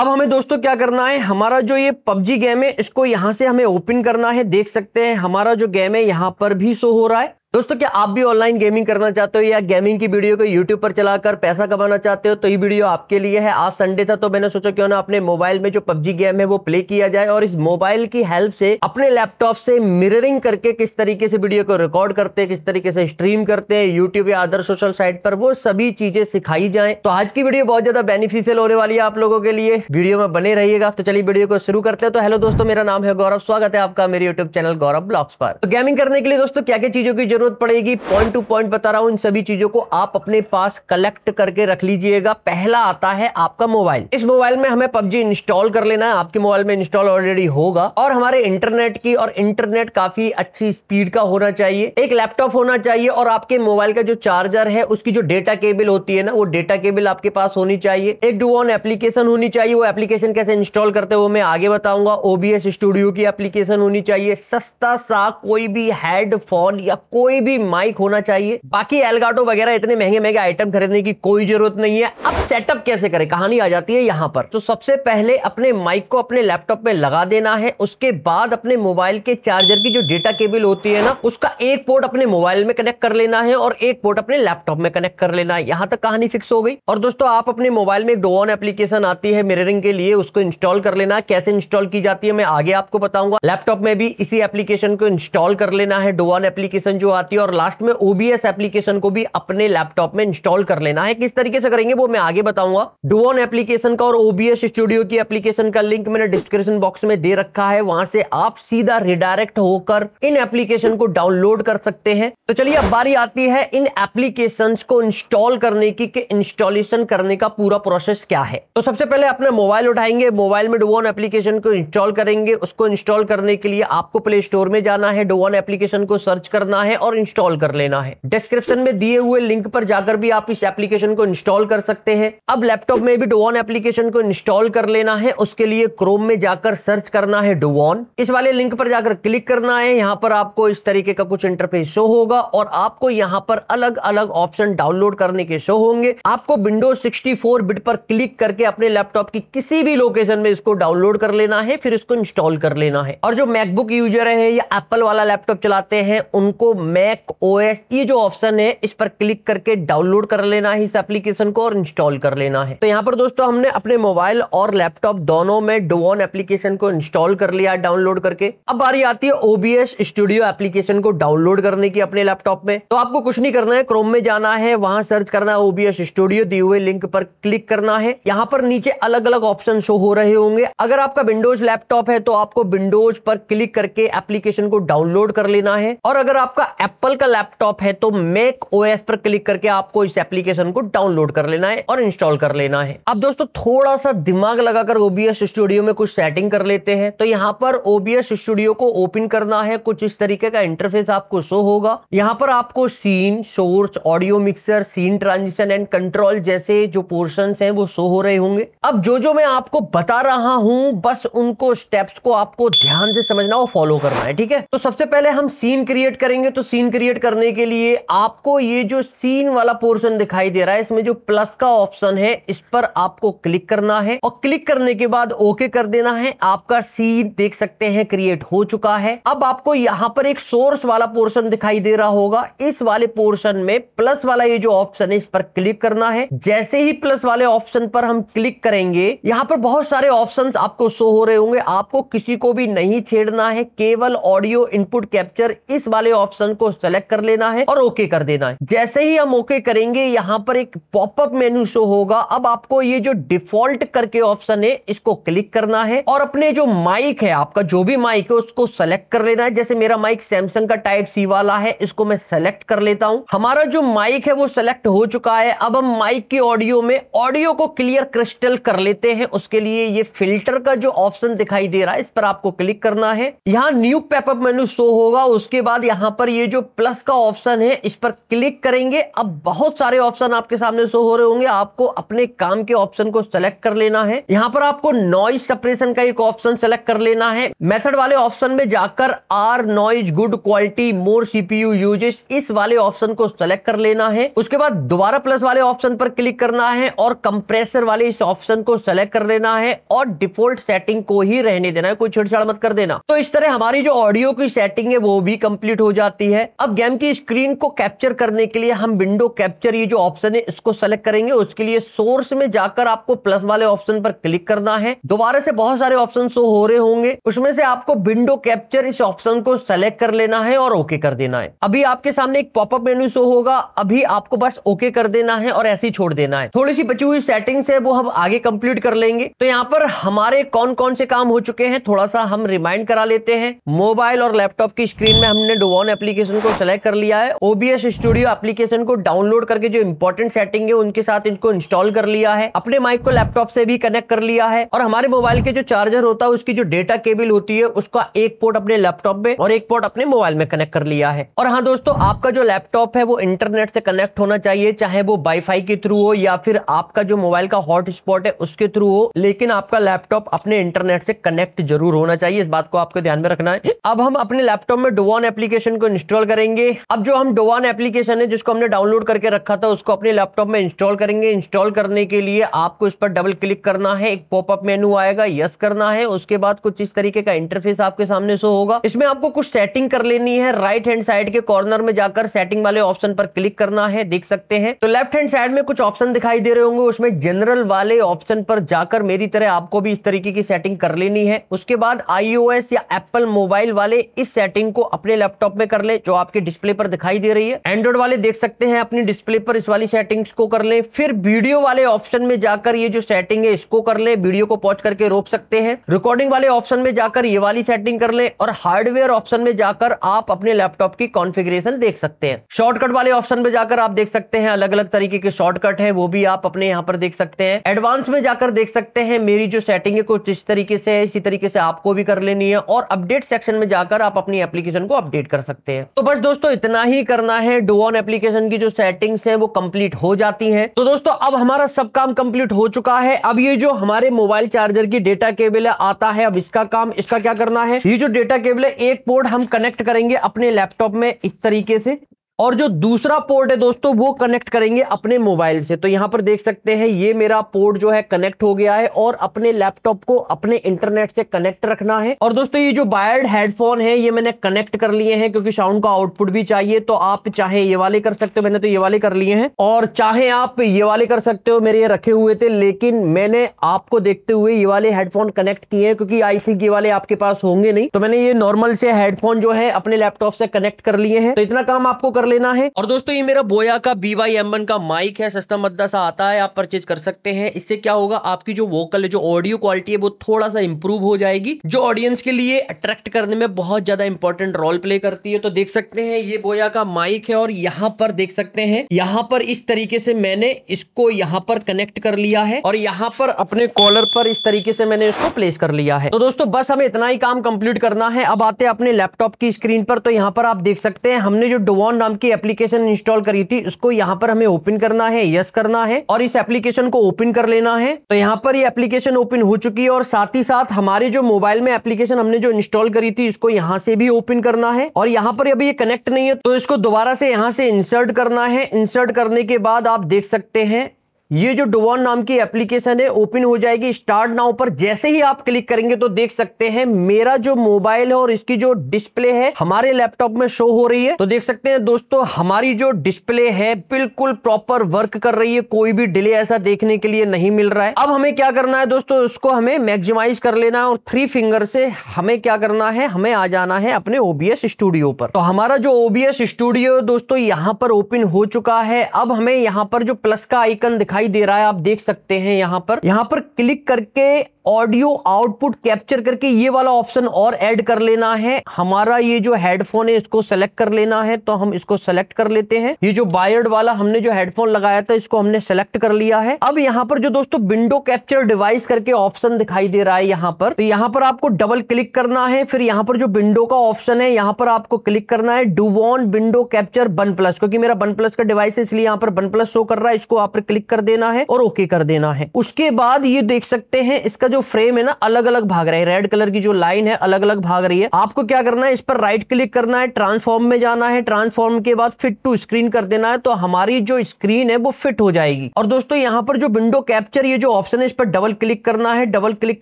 अब हमें दोस्तों क्या करना है हमारा जो ये पबजी गेम है इसको यहाँ से हमें ओपन करना है देख सकते हैं हमारा जो गेम है यहाँ पर भी शो हो रहा है दोस्तों क्या आप भी ऑनलाइन गेमिंग करना चाहते हो या गेमिंग की वीडियो को यूट्यूब पर चलाकर पैसा कमाना चाहते हो तो ये वीडियो आपके लिए है आज संडे था तो मैंने सोचा क्यों ना अपने मोबाइल में जो पबजी गेम है वो प्ले किया जाए और इस मोबाइल की हेल्प से अपने लैपटॉप से मिररिंग करके किस तरीके से वीडियो को रिकॉर्ड करते हैं किस तरीके से स्ट्रीम करते हैं यूट्यूब या अदर सोशल साइट पर वो सभी चीजें सिखाई जाए तो आज की वीडियो बहुत ज्यादा बेनिफिशियल होने वाली है आप लोगों के लिए वीडियो में बने रहिएगा तो चलिए वीडियो को शुरू करते हैं तो हेलो दोस्तों मेरा नाम है गौरव स्वागत है आपका मेरे यूट्यूब चैनल गौरव ब्लॉग्स पर तो गेमिंग करने के लिए दोस्तों क्या क्या चीजों की जरूरत पड़ेगी पॉइंट टू पॉइंट बता रहा हूं इन सभी चीजों को आप अपने पास कलेक्ट करके रख लीजिएगा पहला आता है आपका मोबाइल इस मोबाइल में हमें पबजी इंस्टॉल कर लेना है आपके मोबाइल में इंस्टॉल ऑलरेडी होगा और हमारे इंटरनेट की और इंटरनेट काफी अच्छी स्पीड का होना चाहिए एक लैपटॉप होना चाहिए और आपके मोबाइल का जो चार्जर है उसकी जो डेटा केबल होती है ना वो डेटा केबल आपके पास होनी चाहिए एक डू ऑन एप्लीकेशन होनी चाहिए वो एप्लीकेशन कैसे इंस्टॉल करते हो मैं आगे बताऊंगा ओबीएस स्टूडियो की एप्लीकेशन होनी चाहिए सस्ता सा कोई भी हेडफोन या कोई कोई भी माइक होना चाहिए बाकी एलगाटो वगैरह इतने महंगे महंगे आइटम खरीदने की कोई जरूरत नहीं है अब सेटअप कैसे करें कहानी आ जाती है यहाँ पर तो सबसे पहले अपने माइक को अपने लैपटॉप में लगा देना है उसके बाद अपने मोबाइल के चार्जर की जो डेटा केबल होती है ना उसका एक पोर्ट अपने मोबाइल में कनेक्ट कर लेना है और एक पोर्ट अपने लैपटॉप में कनेक्ट कर लेना है यहाँ तक कहानी फिक्स हो गई और दोस्तों आप अपने मोबाइल में डोन एप्लीकेशन आती है मिररिंग के लिए उसको इंस्टॉल कर लेना कैसे इंस्टॉल की जाती है मैं आगे आपको बताऊंगा लैपटॉप में भी इसी एप्लीकेशन को इंस्टॉल कर लेना है डोन एप्लीकेशन जो आ आती है और लास्ट में ओबीएस एप्लीकेशन को भी अपने लैपटॉप में इंस्टॉल कर लेना है किस तरीके से करेंगे वो मैं आगे बताऊंगा डुओन एप्लीकेशन का और ओबीएस स्टूडियो की एप्लीकेशन का लिंक मैंने डिस्क्रिप्शन बॉक्स में दे रखा है वहां से आप सीधा रिडायरेक्ट होकर इन एप्लीकेशन को डाउनलोड कर सकते हैं तो चलिए अब बारी आती है इन एप्लीकेशन को इंस्टॉल करने की इंस्टॉलेशन करने का पूरा प्रोसेस क्या है तो सबसे पहले अपने मोबाइल उठाएंगे मोबाइल में डुओन एप्लीकेशन को इंस्टॉल करेंगे उसको इंस्टॉल करने के लिए आपको प्ले स्टोर में जाना है डोवन एप्लीकेशन को सर्च करना है और और इंस्टॉल कर लेना है डिस्क्रिप्शन में दिए हुए लिंक पर जाकर भी आप इस एप्लीकेशन को इंस्टॉल कर सकते हैं अब लैपटॉप में भी डुवॉन एप्लीकेशन को इंस्टॉल कर लेना है उसके लिए क्रोम में जाकर सर्च करना है डुवॉन इस वाले लिंक पर जाकर क्लिक करना है यहाँ पर आपको इस तरीके का कुछ इंटरफेस शो होगा और आपको यहाँ पर अलग अलग ऑप्शन डाउनलोड करने के शो होंगे आपको विंडो सिक्सटी बिट पर क्लिक करके अपने लैपटॉप की किसी भी लोकेशन में इसको डाउनलोड कर लेना है फिर इसको इंस्टॉल कर लेना है और जो मैकबुक यूजर है या एप्पल वाला लैपटॉप चलाते हैं उनको मैक ओएस ये जो ऑप्शन है इस पर क्लिक करके डाउनलोड कर लेना है इस एप्लीकेशन को और इंस्टॉल कर लेना है तो यहाँ पर दोस्तों हमने अपने मोबाइल और लैपटॉप दोनों में डोन एप्लीकेशन को इंस्टॉल कर लिया डाउनलोड करके अब बारी आती है ओबीएस स्टूडियो एप्लीकेशन को डाउनलोड करने की अपने लैपटॉप में तो आपको कुछ नहीं करना है क्रोम में जाना है वहां सर्च करना है ओबीएस स्टूडियो दिए हुए लिंक पर क्लिक करना है यहाँ पर नीचे अलग अलग ऑप्शन शो हो रहे होंगे अगर आपका विंडोज लैपटॉप है तो आपको विंडोज पर क्लिक करके एप्लीकेशन को डाउनलोड कर लेना है और अगर आपका एप्पल का लैपटॉप है तो मैक ओएस पर क्लिक करके आपको इस एप्लीकेशन को डाउनलोड कर लेना है और इंस्टॉल कर लेना है अब दोस्तों थोड़ा सा दिमाग लगाकर ओबीएस स्टूडियो में कुछ सेटिंग कर लेते हैं तो यहाँ पर ओबीएस स्टूडियो को ओपन करना है कुछ इस तरीके का इंटरफेस आपको शो होगा यहाँ पर आपको scene source audio mixer scene transition and control जैसे जो पोर्शन है वो शो हो रहे होंगे अब जो जो मैं आपको बता रहा हूँ बस उनको स्टेप्स को आपको ध्यान से समझना और फॉलो करना है ठीक है तो सबसे पहले हम सीन क्रिएट करेंगे तो सीन क्रिएट करने के लिए आपको ये जो सीन वाला पोर्शन दिखाई दे रहा है इसमें जो प्लस का ऑप्शन है इस पर आपको क्लिक करना है और क्लिक करने के बाद ओके कर देना है आपका सीन देख सकते हैं क्रिएट हो चुका है अब आपको यहाँ पर एक सोर्स वाला पोर्शन दिखाई दे रहा होगा इस वाले पोर्शन में प्लस वाला ये जो ऑप्शन है इस पर क्लिक करना है जैसे ही प्लस वाले ऑप्शन पर हम क्लिक करेंगे यहाँ पर बहुत सारे ऑप्शन आपको शो हो रहे होंगे आपको किसी को भी नहीं छेड़ना है केवल ऑडियो इनपुट कैप्चर इस वाले ऑप्शन को सेलेक्ट कर लेना है और ओके कर देना है जैसे ही हम ओके करेंगे यहाँ पर एक पॉपअप मेन्यू शो होगा अब आपको ये जो डिफॉल्ट करके ऑप्शन है इसको क्लिक करना है और अपने जो माइक है आपका जो भी माइक है उसको सेलेक्ट कर लेना है जैसे मेरा माइक सैमसंग का टाइप सी वाला है इसको मैं सेलेक्ट कर लेता हूं हमारा जो माइक है वो सेलेक्ट हो चुका है अब हम माइक की ऑडियो में ऑडियो को क्लियर क्रिस्टल कर लेते हैं उसके लिए ये फिल्टर का जो ऑप्शन दिखाई दे रहा है इस पर आपको क्लिक करना है यहाँ न्यू पेपअप मेन्यू शो होगा उसके बाद यहाँ पर ये जो प्लस का ऑप्शन है इस पर क्लिक करेंगे अब बहुत सारे ऑप्शन आपके सामने शो हो रहे होंगे आपको अपने काम के ऑप्शन को सेलेक्ट कर लेना है यहाँ पर आपको नॉइज सप्रेशन का एक ऑप्शन सेलेक्ट कर लेना है मेथड वाले ऑप्शन में जाकर R noise good quality more CPU usage इस वाले ऑप्शन को सेलेक्ट कर लेना है उसके बाद दोबारा प्लस वाले ऑप्शन पर क्लिक करना है और कंप्रेसर वाले इस ऑप्शन को सेलेक्ट कर लेना है और डिफॉल्ट सेटिंग को ही रहने देना है कोई छेड़छाड़ मत कर देना तो इस तरह हमारी जो ऑडियो की सेटिंग है वो भी कंप्लीट हो जाती है है अब गेम की स्क्रीन को कैप्चर करने के लिए हम विंडो कैप्चर ये जो ऑप्शन है इसको सेलेक्ट करेंगे उसके लिए सोर्स में जाकर आपको प्लस वाले ऑप्शन पर क्लिक करना है दोबारा से बहुत सारे ऑप्शन शो हो रहे होंगे उसमें से आपको विंडो कैप्चर इस ऑप्शन को सेलेक्ट कर लेना है और ओके कर देना है अभी आपके सामने एक पॉपअप मेन्यू शो होगा अभी आपको बस ओके कर देना है और ऐसे ही छोड़ देना है थोड़ी सी बची हुई सेटिंग्स है वो हम आगे कंप्लीट कर लेंगे तो यहाँ पर हमारे कौन कौन से काम हो चुके हैं थोड़ा सा हम रिमाइंड करा लेते हैं मोबाइल और लैपटॉप की स्क्रीन में हमने डोवॉन एप्लीकेशन एप्लीकेशन को सिलेक्ट कर लिया है ओबीएस स्टूडियो एप्लीकेशन को डाउनलोड करके जो इंपॉर्टेंट सेटिंग है उनके साथ इनको इंस्टॉल कर लिया है अपने माइक को लैपटॉप से भी कनेक्ट कर लिया है और हमारे मोबाइल के जो चार्जर होता है उसकी जो डेटा केबल होती है उसका एक पोर्ट अपने लैपटॉप में और एक पोर्ट अपने मोबाइल में कनेक्ट कर लिया है और हाँ दोस्तों आपका जो लैपटॉप है वो इंटरनेट से कनेक्ट होना चाहिए चाहे वो वाईफाई के थ्रू हो या फिर आपका जो मोबाइल का हॉटस्पॉट है उसके थ्रू हो लेकिन आपका लैपटॉप अपने इंटरनेट से कनेक्ट जरूर होना चाहिए इस बात को आपको ध्यान में रखना है अब हम अपने लैपटॉप में डोवन एप्लीकेशन को इंस्टॉल इंस्टॉल करेंगे अब जो हम डोवान एप्लीकेशन है जिसको हमने डाउनलोड करके रखा था उसको अपने लैपटॉप में इंस्टॉल करेंगे इंस्टॉल करने के लिए आपको इस पर डबल क्लिक करना है एक पॉपअप मेनू आएगा यस करना है उसके बाद कुछ इस तरीके का इंटरफेस आपके सामने शो होगा इसमें आपको कुछ सेटिंग कर लेनी है राइट हैंड साइड के कॉर्नर में जाकर सेटिंग वाले ऑप्शन पर क्लिक करना है देख सकते हैं तो लेफ्ट हैंड साइड में कुछ ऑप्शन दिखाई दे रहे होंगे उसमें जनरल वाले ऑप्शन पर जाकर मेरी तरह आपको भी इस तरीके की सेटिंग कर लेनी है उसके बाद आईओएस या एप्पल मोबाइल वाले इस सेटिंग को अपने लैपटॉप में कर ले जो आपके डिस्प्ले पर दिखाई दे रही है एंड्रॉइड वाले देख सकते हैं अपनी डिस्प्ले पर इस वाली सेटिंग्स को कर ले फिर वीडियो वाले ऑप्शन में जाकर ये जो सेटिंग है इसको कर ले वीडियो को पॉज करके रोक सकते हैं रिकॉर्डिंग वाले ऑप्शन में जाकर ये वाली सेटिंग कर ले और हार्डवेयर ऑप्शन में जाकर आप अपने लैपटॉप की कॉन्फिग्रेशन देख सकते हैं शॉर्टकट वाले ऑप्शन में जाकर आप देख सकते हैं अलग अलग तरीके के शॉर्टकट है वो भी आप अपने यहाँ पर देख सकते हैं एडवांस में जाकर देख सकते हैं मेरी जो सेटिंग है कुछ इस तरीके से इसी तरीके से आपको भी कर लेनी है और अपडेट सेक्शन में जाकर आप अपनी एप्लीकेशन को अपडेट कर सकते हैं तो बस दोस्तों इतना ही करना है डोन एप्लीकेशन की जो सेटिंग्स है वो कंप्लीट हो जाती है तो दोस्तों अब हमारा सब काम कंप्लीट हो चुका है अब ये जो हमारे मोबाइल चार्जर की डेटा केबल आता है अब इसका काम इसका क्या करना है ये जो डेटा केबल है एक पोर्ट हम कनेक्ट करेंगे अपने लैपटॉप में इस तरीके से और जो दूसरा पोर्ट है दोस्तों वो कनेक्ट करेंगे अपने मोबाइल से तो यहाँ पर देख सकते हैं ये मेरा पोर्ट जो है कनेक्ट हो गया है और अपने लैपटॉप को अपने इंटरनेट से कनेक्ट रखना है और दोस्तों ये जो वायर्ड हेडफोन है ये मैंने कनेक्ट कर लिए हैं क्योंकि साउंड का आउटपुट भी चाहिए तो आप चाहे ये वाले कर सकते हो मैंने तो ये वाले कर लिए हैं और चाहे आप ये वाले कर सकते हो मेरे ये रखे हुए थे लेकिन मैंने आपको देखते हुए ये वाले हेडफोन कनेक्ट किए हैं क्योंकि आई थिंक ये वाले आपके पास होंगे नहीं तो मैंने ये नॉर्मल से हेडफोन जो है अपने लैपटॉप से कनेक्ट कर लिए हैं तो इतना काम आपको कर लेना है और दोस्तों ये मेरा बोया का बी वाई एम वन का माइक है सस्ता मद्दा सा आता है आप परचेज कर सकते हैं इससे क्या होगा आपकी जो वोकल है जो ऑडियो क्वालिटी है वो थोड़ा सा इंप्रूव हो जाएगी जो ऑडियंस के लिए अट्रैक्ट करने में बहुत ज्यादा इंपॉर्टेंट रोल प्ले करती है तो देख सकते हैं ये बोया का माइक है और यहाँ पर देख सकते हैं यहाँ पर इस तरीके से मैंने इसको यहाँ पर कनेक्ट कर लिया है और यहाँ पर अपने कॉलर पर इस तरीके से मैंने इसको प्लेस कर लिया है तो दोस्तों बस हमें इतना ही काम कंप्लीट करना है अब आते हैं अपने लैपटॉप की स्क्रीन पर तो यहाँ पर आप देख सकते हैं हमने जो डोवॉन नाम की एप्लीकेशन इंस्टॉल करी थी उसको यहाँ पर हमें ओपन करना है यस करना है और इस एप्लीकेशन को ओपन कर लेना है तो यहाँ पर ये एप्लीकेशन ओपन हो चुकी है और साथ ही साथ हमारे जो मोबाइल में एप्लीकेशन हमने जो इंस्टॉल करी थी इसको यहाँ से भी ओपन करना है और यहाँ पर अभी ये कनेक्ट नहीं है तो इसको दोबारा से यहाँ से इंसर्ट करना है इंसर्ट करने के बाद आप देख सकते हैं ये जो डोवान नाम की एप्लीकेशन है ओपन हो जाएगी स्टार्ट नाउ पर जैसे ही आप क्लिक करेंगे तो देख सकते हैं मेरा जो मोबाइल है और इसकी जो डिस्प्ले है हमारे लैपटॉप में शो हो रही है तो देख सकते हैं दोस्तों हमारी जो डिस्प्ले है बिल्कुल प्रॉपर वर्क कर रही है कोई भी डिले ऐसा देखने के लिए नहीं मिल रहा है अब हमें क्या करना है दोस्तों इसको हमें मैक्सिमाइज कर लेना है और थ्री फिंगर से हमें क्या करना है हमें आ जाना है अपने ओबीएस स्टूडियो पर तो हमारा जो ओबीएस स्टूडियो दोस्तों यहाँ पर ओपन हो चुका है अब हमें यहाँ पर जो प्लस का आइकन दिखाई दिखाई दे रहा है आप देख सकते हैं यहाँ पर यहाँ पर क्लिक करके ऑडियो आउटपुट कैप्चर करके ये वाला ऑप्शन और ऐड कर लेना है हमारा ये जो हेडफोन है इसको सेलेक्ट कर लेना है तो हम इसको सेलेक्ट कर लेते हैं ये जो बायर्ड वाला हमने जो हेडफोन लगाया था इसको हमने सेलेक्ट कर लिया है अब यहाँ पर जो दोस्तों विंडो कैप्चर डिवाइस करके ऑप्शन दिखाई दे रहा है यहाँ पर तो यहाँ पर आपको डबल क्लिक करना है फिर यहाँ पर जो विंडो का ऑप्शन है यहाँ पर आपको क्लिक करना है on window capture OnePlus क्योंकि मेरा वन प्लस का डिवाइस है इसलिए यहाँ पर वन प्लस शो कर रहा है इसको आप क्लिक कर देना है और ओके कर देना है उसके बाद ये देख सकते हैं इसका जो फ्रेम है ना अलग अलग भाग रहा है रेड कलर की जो लाइन है अलग अलग भाग रही है आपको क्या करना है इस पर राइट क्लिक करना है ट्रांसफॉर्म में जाना है ट्रांसफॉर्म के बाद फिट टू स्क्रीन कर देना है तो हमारी जो स्क्रीन है वो फिट हो जाएगी और दोस्तों यहाँ पर जो विंडो कैप्चर ये जो ऑप्शन है इस पर डबल क्लिक करना है डबल क्लिक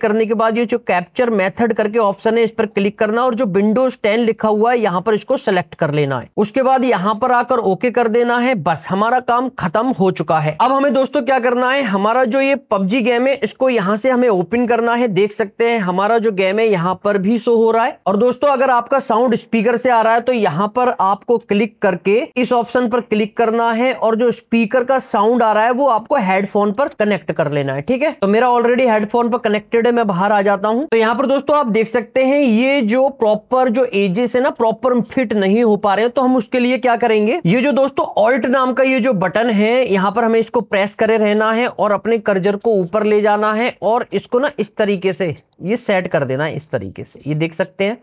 करने के बाद ये जो कैप्चर मेथड करके ऑप्शन है इस पर क्लिक करना और जो विंडोज टेन लिखा हुआ है यहाँ पर इसको सेलेक्ट कर लेना है उसके बाद यहाँ पर आकर ओके कर देना है बस हमारा काम खत्म हो चुका है अब हमें दोस्तों क्या करना है हमारा जो ये पबजी गेम है इसको यहाँ से हमें ओपन पिन करना है देख सकते हैं हमारा जो गेम है यहाँ पर भी शो हो रहा है और दोस्तों अगर आपका साउंड स्पीकर से आ रहा है तो यहाँ पर आपको क्लिक करके इस ऑप्शन पर क्लिक करना है और जो स्पीकर का साउंड आ रहा है वो आपको हेडफोन पर कनेक्ट कर लेना है ठीक है तो मेरा ऑलरेडी हेडफोन पर कनेक्टेड है मैं बाहर आ जाता हूँ तो यहाँ पर दोस्तों आप देख सकते हैं ये जो प्रॉपर जो एजेस है ना प्रॉपर फिट नहीं हो पा रहे तो हम उसके लिए क्या करेंगे ये जो दोस्तों ऑल्ट नाम का ये जो बटन है यहाँ पर हमें इसको प्रेस करे रहना है और अपने कर्जर को ऊपर ले जाना है और इसको ना इस तरीके से ये सेट कर देना इस तरीके से ये देख सकते हैं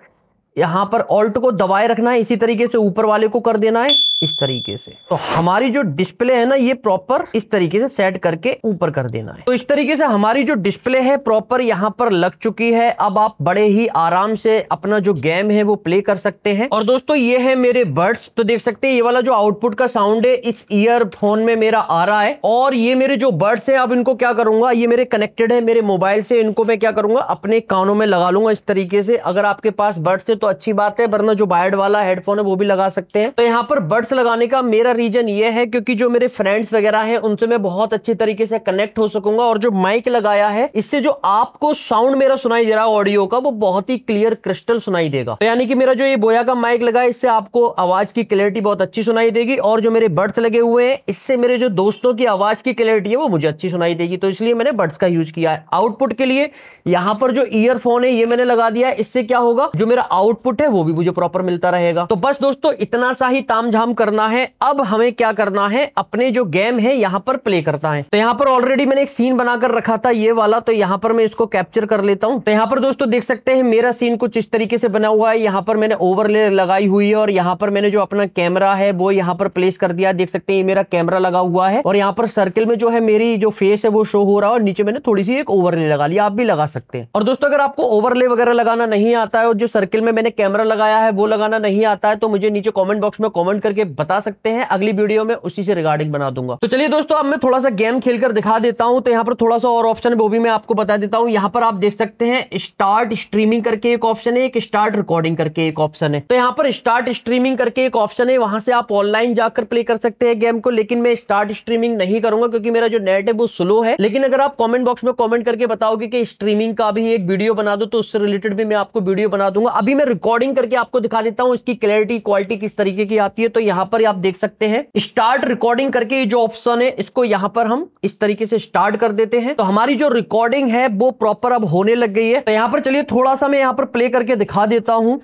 यहाँ पर ऑल्ट को दबाए रखना है इसी तरीके से ऊपर वाले को कर देना है इस तरीके से तो हमारी जो डिस्प्ले है ना ये प्रॉपर इस तरीके से सेट करके ऊपर कर देना है तो इस तरीके से हमारी जो डिस्प्ले है प्रॉपर यहाँ पर लग चुकी है अब आप बड़े ही आराम से अपना जो गेम है वो प्ले कर सकते हैं और दोस्तों ये है मेरे बर्ड्स तो देख सकते हैं ये वाला जो आउटपुट का साउंड है इस ईयरफोन में मेरा आ रहा है और ये मेरे जो बर्ड्स है अब इनको क्या करूंगा ये मेरे कनेक्टेड है मेरे मोबाइल से इनको मैं क्या करूंगा अपने कानों में लगा लूंगा इस तरीके से अगर आपके पास बर्ड्स है तो तो अच्छी बात है वरना जो वायर्ड वाला हेडफोन है वो भी लगा सकते हैं तो यहाँ पर बर्ड्स लगाने का मेरा रीजन ये है क्योंकि जो मेरे फ्रेंड्स वगैरह हैं उनसे मैं बहुत अच्छी तरीके से कनेक्ट हो सकूंगा और जो माइक लगाया है इससे जो आपको साउंड मेरा सुनाई दे रहा है ऑडियो का वो बहुत ही क्लियर क्रिस्टल सुनाई देगा तो यानी कि मेरा जो ये बोया का माइक लगा है इससे आपको आवाज की क्लियरिटी बहुत अच्छी सुनाई देगी और जो मेरे बर्ड्स लगे हुए हैं इससे मेरे जो दोस्तों की आवाज की क्लियरिटी है वो मुझे अच्छी सुनाई देगी तो इसलिए मैंने बर्ड्स का यूज किया है आउटपुट के लिए यहाँ पर जो ईयरफोन है ये मैंने लगा दिया इससे क्या होगा जो मेरा आउटपुट है वो भी मुझे प्रॉपर मिलता रहेगा तो बस दोस्तों इतना सा ही तामझाम करना है अब हमें क्या करना है अपने जो गेम है यहाँ पर प्ले करता है तो यहाँ पर ऑलरेडी मैंने एक सीन बनाकर रखा था ये वाला तो यहाँ पर मैं इसको कैप्चर कर लेता हूँ तो यहाँ पर दोस्तों देख सकते हैं मेरा सीन कुछ इस तरीके से बना हुआ है यहाँ पर मैंने ओवरले लगाई हुई है और यहाँ पर मैंने जो अपना कैमरा है वो यहाँ पर प्लेस कर दिया देख सकते हैं ये मेरा कैमरा लगा हुआ है और यहाँ पर सर्किल में जो है मेरी जो फेस है वो शो हो रहा है और नीचे मैंने थोड़ी सी एक ओवरले लगा लिया आप भी लगा सकते हैं और दोस्तों अगर आपको ओवरले वगैरह लगाना नहीं आता है और जो सर्किल में मैंने कैमरा लगाया है वो लगाना नहीं आता है तो मुझे नीचे कॉमेंट बॉक्स में कॉमेंट करके बता सकते हैं अगली वीडियो में उसी से रिगार्डिंग बना दूंगा तो चलिए दोस्तों अब मैं थोड़ा सा गेम खेलकर दिखा देता हूँ तो यहाँ पर थोड़ा सा और ऑप्शन है वो भी मैं आपको बता देता हूँ यहाँ पर आप देख सकते हैं स्टार्ट स्ट्रीमिंग करके एक ऑप्शन है एक स्टार्ट रिकॉर्डिंग करके एक ऑप्शन है तो यहाँ पर स्टार्ट स्ट्रीमिंग करके एक ऑप्शन है वहां से आप ऑनलाइन जाकर प्ले कर सकते हैं गेम को लेकिन मैं स्टार्ट स्ट्रीमिंग नहीं करूंगा क्योंकि मेरा जो नेट है वो स्लो है लेकिन अगर आप कॉमेंट बॉक्स में कॉमेंट करके बताओगे कि स्ट्रीमिंग का भी एक वीडियो बना दो तो उससे रिलेटेड भी मैं आपको वीडियो बना दूंगा अभी मैं रिकॉर्डिंग करके आपको दिखा देता हूं इसकी क्लैरिटी क्वालिटी किस तरीके की आती है तो यहां पर आप देख सकते हैं स्टार्ट रिकॉर्डिंग करके जो ऑप्शन है इसको यहां पर हम इस तरीके से स्टार्ट कर देते हैं तो हमारी जो रिकॉर्डिंग है वो प्रॉपर अब होने लग गई है तो यहां पर चलिए थोड़ा सा मैं यहां पर प्ले करके दिखा देता हूं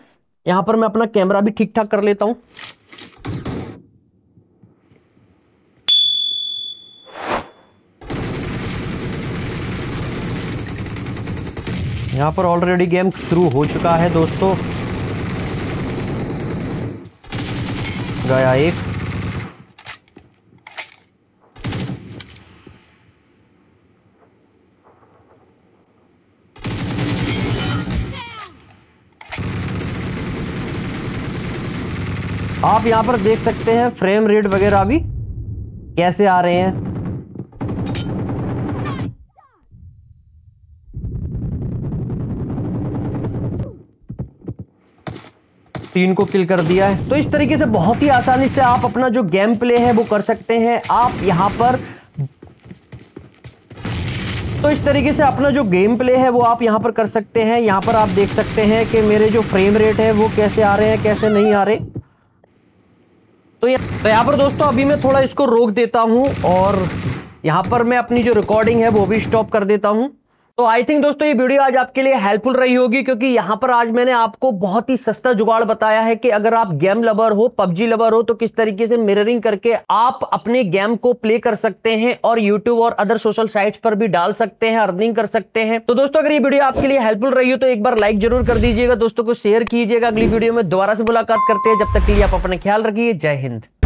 यहां पर मैं अपना कैमरा भी ठीक ठाक कर लेता हूं यहाँ पर ऑलरेडी गेम शुरू हो चुका है दोस्तों गया एक आप यहां पर देख सकते हैं फ्रेम रेट वगैरह भी कैसे आ रहे हैं तीन को किल कर दिया है तो इस तरीके से बहुत ही आसानी से आप अपना जो गेम प्ले है वो कर सकते हैं आप यहाँ पर तो इस तरीके से अपना जो गेम प्ले है वो आप यहाँ पर कर सकते हैं यहाँ पर आप देख सकते हैं कि मेरे जो फ्रेम रेट है वो कैसे आ रहे हैं कैसे नहीं आ रहे तो, तो यहाँ पर दोस्तों अभी मैं थोड़ा इसको रोक देता हूँ और यहाँ पर मैं अपनी जो रिकॉर्डिंग है वो भी स्टॉप कर देता हूँ तो आई थिंक दोस्तों ये वीडियो आज आपके लिए हेल्पफुल रही होगी क्योंकि यहाँ पर आज मैंने आपको बहुत ही सस्ता जुगाड़ बताया है कि अगर आप गेम लवर हो पबजी लवर हो तो किस तरीके से मिररिंग करके आप अपने गेम को प्ले कर सकते हैं और यूट्यूब और अदर सोशल साइट्स पर भी डाल सकते हैं अर्निंग कर सकते हैं तो दोस्तों अगर ये वीडियो आपके लिए हेल्पफुल रही हो तो एक बार लाइक जरूर कर दीजिएगा दोस्तों को शेयर कीजिएगा अगली वीडियो में दोबारा से मुलाकात करते हैं जब तक के लिए आप अपना ख्याल रखिए जय हिंद